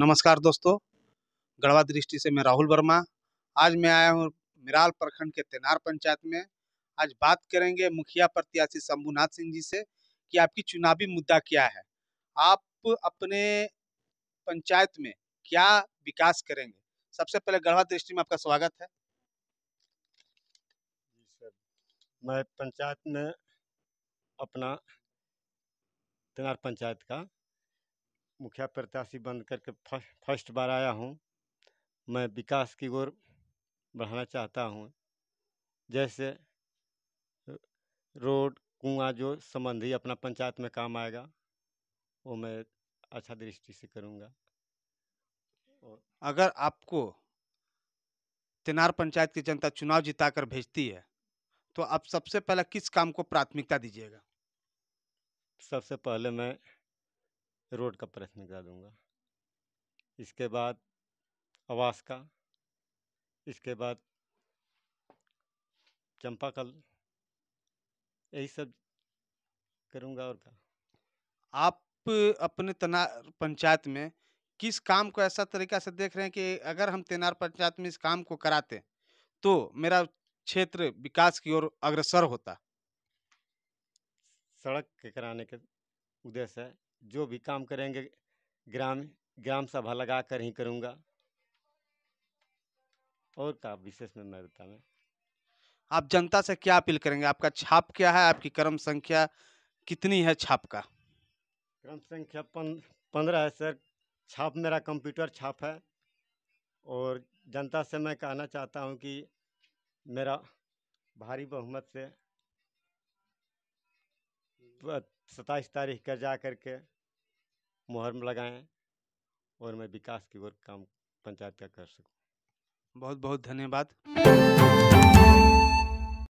नमस्कार दोस्तों गढ़वा दृष्टि से मैं राहुल वर्मा आज मैं आया हूँ मिराल प्रखंड के तेनार पंचायत में आज बात करेंगे मुखिया प्रत्याशी शंभुनाथ सिंह जी से कि आपकी चुनावी मुद्दा क्या है आप अपने पंचायत में क्या विकास करेंगे सबसे पहले गढ़वा दृष्टि में आपका स्वागत है मैं पंचायत में अपना तेनार पंचायत का मुखिया प्रत्याशी बन करके फर्स्ट बार आया हूँ मैं विकास की ओर बढ़ाना चाहता हूँ जैसे रोड कुआँ जो संबंधी अपना पंचायत में काम आएगा वो मैं अच्छा दृष्टि से करूँगा और अगर आपको तेनार पंचायत की जनता चुनाव जिता कर भेजती है तो आप सबसे पहले किस काम को प्राथमिकता दीजिएगा सबसे पहले मैं रोड का प्रश्न कर दूंगा इसके बाद आवास का इसके बाद चंपा कल यही सब करूँगा और क्या आप अपने तनार पंचायत में किस काम को ऐसा तरीका से देख रहे हैं कि अगर हम तेनार पंचायत में इस काम को कराते तो मेरा क्षेत्र विकास की ओर अग्रसर होता सड़क के कराने के उद्देश्य जो भी काम करेंगे ग्राम ग्राम सभा लगा कर ही करूँगा और का विशेष में मैं बताऊँ आप जनता से क्या अपील करेंगे आपका छाप क्या है आपकी क्रम संख्या कितनी है छाप का क्रम संख्या पन, पंद्रह है सर छाप मेरा कंप्यूटर छाप है और जनता से मैं कहना चाहता हूं कि मेरा भारी बहुमत से सत्ताईस तारीख का जा करके मुहर लगाएँ और मैं विकास की ओर काम पंचायत का कर सकूँ बहुत बहुत धन्यवाद